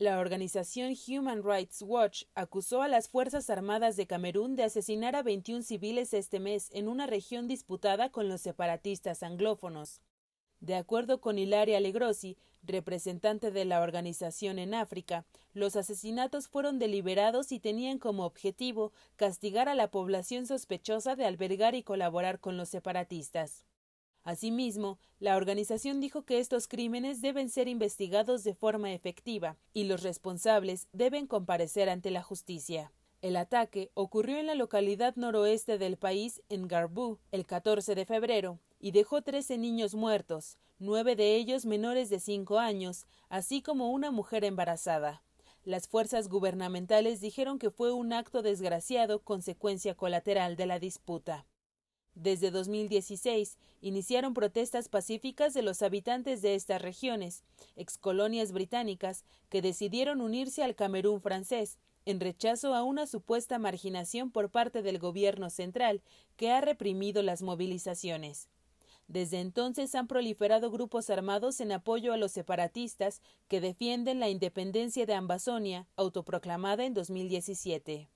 La organización Human Rights Watch acusó a las Fuerzas Armadas de Camerún de asesinar a 21 civiles este mes en una región disputada con los separatistas anglófonos. De acuerdo con Hilaria Legrosi, representante de la organización en África, los asesinatos fueron deliberados y tenían como objetivo castigar a la población sospechosa de albergar y colaborar con los separatistas. Asimismo, la organización dijo que estos crímenes deben ser investigados de forma efectiva y los responsables deben comparecer ante la justicia. El ataque ocurrió en la localidad noroeste del país, en Garbú, el 14 de febrero, y dejó 13 niños muertos, nueve de ellos menores de cinco años, así como una mujer embarazada. Las fuerzas gubernamentales dijeron que fue un acto desgraciado consecuencia colateral de la disputa. Desde 2016 iniciaron protestas pacíficas de los habitantes de estas regiones, excolonias británicas, que decidieron unirse al Camerún francés, en rechazo a una supuesta marginación por parte del gobierno central, que ha reprimido las movilizaciones. Desde entonces han proliferado grupos armados en apoyo a los separatistas que defienden la independencia de Ambazonia, autoproclamada en 2017.